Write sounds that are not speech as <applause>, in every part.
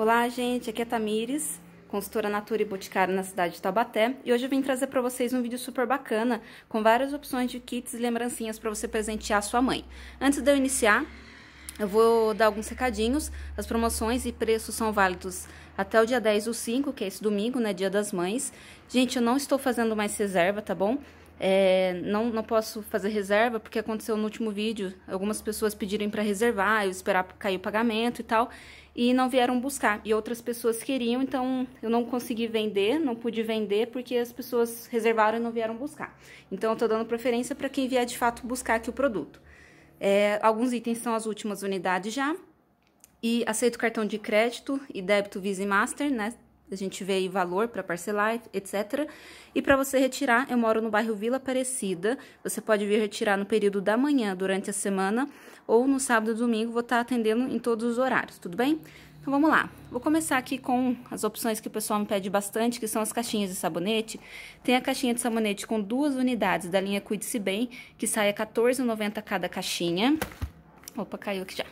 Olá, gente. Aqui é Tamires, consultora Natura e Boticário na cidade de Taubaté. E hoje eu vim trazer para vocês um vídeo super bacana com várias opções de kits e lembrancinhas para você presentear sua mãe. Antes de eu iniciar, eu vou dar alguns recadinhos. As promoções e preços são válidos até o dia 10 do 5, que é esse domingo, né? Dia das Mães. Gente, eu não estou fazendo mais reserva, tá bom? É, não, não posso fazer reserva porque aconteceu no último vídeo. Algumas pessoas pediram para reservar, eu esperar cair o pagamento e tal, e não vieram buscar. E outras pessoas queriam, então eu não consegui vender, não pude vender porque as pessoas reservaram e não vieram buscar. Então eu tô dando preferência para quem vier de fato buscar aqui o produto. É, alguns itens são as últimas unidades já. E aceito cartão de crédito e débito Visa e Master, né? a gente vê aí valor para parcelar, etc. E para você retirar, eu moro no bairro Vila Aparecida. Você pode vir retirar no período da manhã, durante a semana, ou no sábado e domingo, vou estar tá atendendo em todos os horários, tudo bem? Então vamos lá. Vou começar aqui com as opções que o pessoal me pede bastante, que são as caixinhas de sabonete. Tem a caixinha de sabonete com duas unidades da linha Cuide-se Bem, que sai a R$14,90 cada caixinha. Opa, caiu aqui já.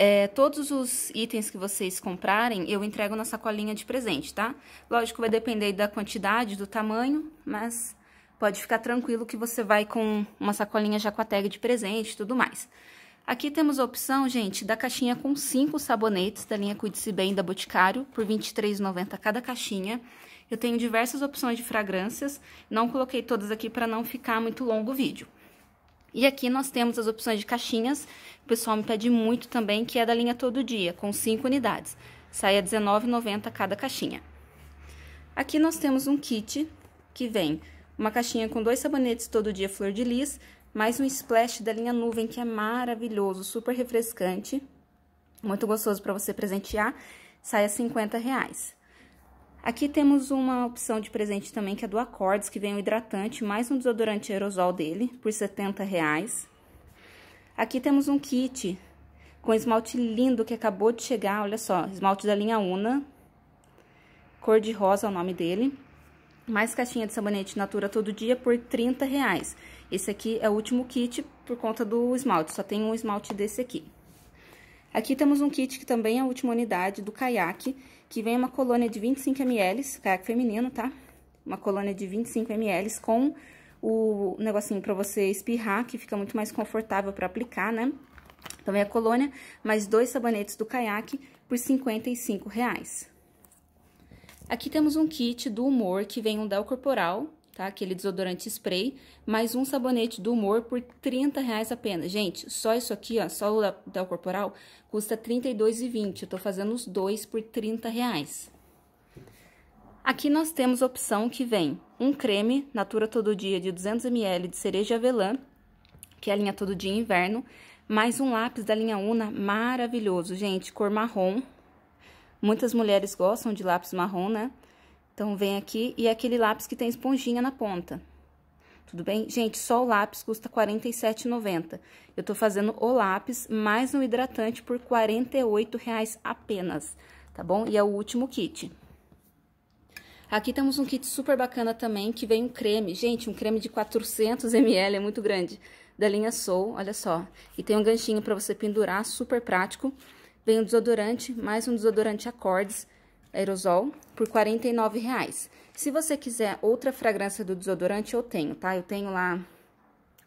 É, todos os itens que vocês comprarem, eu entrego na sacolinha de presente, tá? Lógico, vai depender da quantidade, do tamanho, mas pode ficar tranquilo que você vai com uma sacolinha já com a tag de presente e tudo mais. Aqui temos a opção, gente, da caixinha com cinco sabonetes da linha Cuide-se Bem da Boticário, por R$ 23,90 cada caixinha. Eu tenho diversas opções de fragrâncias, não coloquei todas aqui para não ficar muito longo o vídeo. E aqui nós temos as opções de caixinhas, o pessoal me pede muito também, que é da linha Todo Dia, com 5 unidades. Sai a R$19,90 cada caixinha. Aqui nós temos um kit que vem uma caixinha com dois sabonetes Todo Dia Flor de Lis, mais um splash da linha Nuvem, que é maravilhoso, super refrescante, muito gostoso para você presentear, sai a R$50,00. Aqui temos uma opção de presente também, que é do Acordes, que vem o hidratante, mais um desodorante aerosol dele, por R$ 70 reais. Aqui temos um kit com esmalte lindo que acabou de chegar, olha só, esmalte da linha Una, cor de rosa é o nome dele. Mais caixinha de sabonete Natura todo dia por 30 reais. Esse aqui é o último kit por conta do esmalte, só tem um esmalte desse aqui. Aqui temos um kit que também é a última unidade do caiaque, que vem uma colônia de 25 ml, caiaque feminino, tá? Uma colônia de 25 ml com o negocinho para você espirrar, que fica muito mais confortável para aplicar, né? Também a colônia, mais dois sabonetes do caiaque por R$ reais. Aqui temos um kit do humor, que vem um del corporal, tá? Aquele desodorante spray, mais um sabonete do humor por 30 reais apenas. Gente, só isso aqui, ó, só o da, da corporal, custa R$32,20. Eu tô fazendo os dois por 30 reais. Aqui nós temos a opção que vem um creme Natura Todo Dia de 200ml de cereja avelã, que é a linha Todo Dia Inverno, mais um lápis da linha Una, maravilhoso, gente, cor marrom. Muitas mulheres gostam de lápis marrom, né? Então, vem aqui e é aquele lápis que tem esponjinha na ponta. Tudo bem? Gente, só o lápis custa R$ 47,90. Eu tô fazendo o lápis mais um hidratante por R$ 48,00 apenas, tá bom? E é o último kit. Aqui temos um kit super bacana também, que vem um creme. Gente, um creme de 400 ml, é muito grande, da linha Soul, olha só. E tem um ganchinho para você pendurar, super prático. Vem um desodorante, mais um desodorante acordes aerosol por R$ 49,00. Se você quiser outra fragrância do desodorante, eu tenho, tá? Eu tenho lá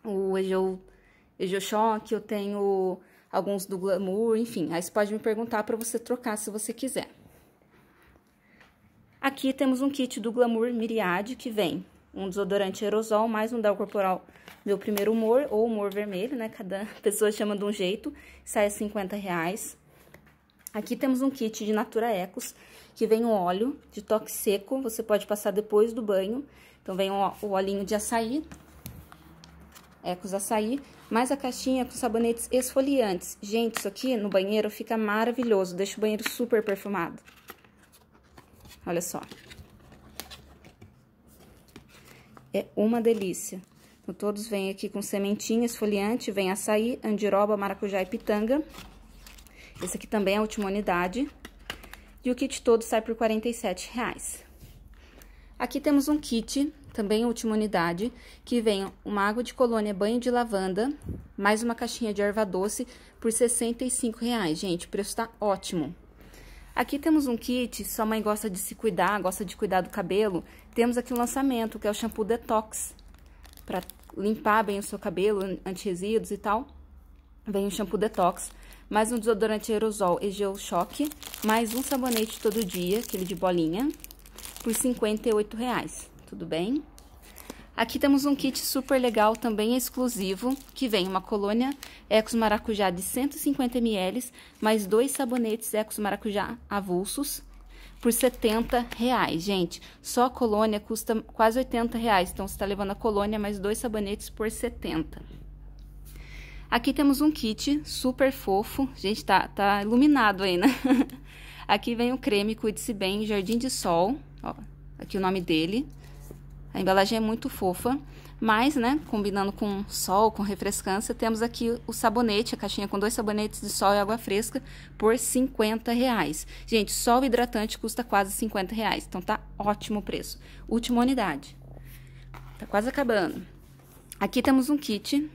o Ejou, Choque, eu tenho alguns do Glamour, enfim. Aí você pode me perguntar para você trocar se você quiser. Aqui temos um kit do Glamour Miriade, que vem um desodorante aerosol, mais um gel corporal meu primeiro humor, ou humor vermelho, né? Cada <laughs> pessoa chama de um jeito, sai a 50 reais. Aqui temos um kit de Natura Ecos, que vem um óleo de toque seco, você pode passar depois do banho. Então, vem o, o olhinho de açaí, ecos açaí, mais a caixinha com sabonetes esfoliantes. Gente, isso aqui no banheiro fica maravilhoso, deixa o banheiro super perfumado. Olha só. É uma delícia. Então, todos vêm aqui com sementinha, esfoliante, vem açaí, andiroba, maracujá e pitanga. Esse aqui também é a última unidade e o kit todo sai por R$ 47,00. Aqui temos um kit, também última unidade, que vem uma água de colônia banho de lavanda, mais uma caixinha de erva doce por R$ 65,00. Gente, o preço tá ótimo. Aqui temos um kit, sua mãe gosta de se cuidar, gosta de cuidar do cabelo, temos aqui um lançamento, que é o shampoo detox, para limpar bem o seu cabelo, anti-resíduos e tal. Vem o shampoo detox mais um desodorante aerosol e gel choque, mais um sabonete todo dia, aquele de bolinha, por 58 reais, tudo bem? Aqui temos um kit super legal, também exclusivo, que vem uma colônia Ecos Maracujá de 150 ml, mais dois sabonetes Ecos Maracujá avulsos, por 70 reais, gente. Só a colônia custa quase 80 reais, então você está levando a colônia mais dois sabonetes por 70 Aqui temos um kit super fofo. Gente, tá, tá iluminado aí, né? <laughs> aqui vem o creme Cuide-se Bem Jardim de Sol. Ó, aqui o nome dele. A embalagem é muito fofa. Mas, né, combinando com sol, com refrescância, temos aqui o sabonete, a caixinha com dois sabonetes de sol e água fresca por 50 reais. Gente, sol hidratante custa quase 50 reais, então tá ótimo o preço. Última unidade. Tá quase acabando. Aqui temos um kit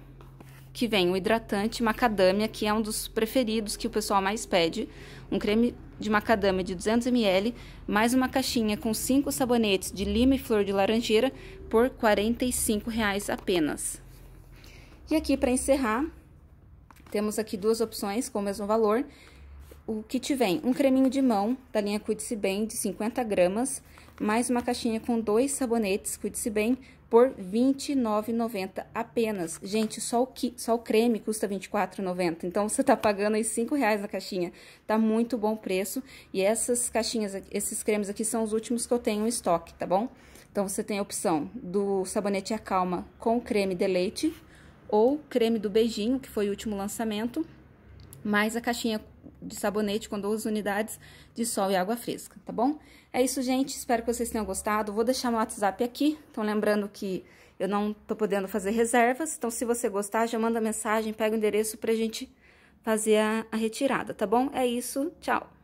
que vem o hidratante macadâmia, que é um dos preferidos que o pessoal mais pede. Um creme de macadâmia de 200 ml, mais uma caixinha com 5 sabonetes de lima e flor de laranjeira por R$ reais apenas. E aqui, para encerrar, temos aqui duas opções com o mesmo valor. O kit vem um creminho de mão da linha Cuide-se Bem de 50 gramas, mais uma caixinha com dois sabonetes Cuide-se Bem por R$ 29,90 apenas. Gente, só o, que, só o creme custa R$ 24,90, então você tá pagando aí R$ reais na caixinha. Tá muito bom preço e essas caixinhas, esses cremes aqui são os últimos que eu tenho em estoque, tá bom? Então você tem a opção do sabonete Acalma com creme de leite ou creme do beijinho, que foi o último lançamento, mais a caixinha de sabonete com duas unidades de sol e água fresca, tá bom? É isso, gente. Espero que vocês tenham gostado. Vou deixar meu WhatsApp aqui. Então, lembrando que eu não tô podendo fazer reservas. Então, se você gostar, já manda mensagem, pega o endereço pra gente fazer a, a retirada, tá bom? É isso. Tchau!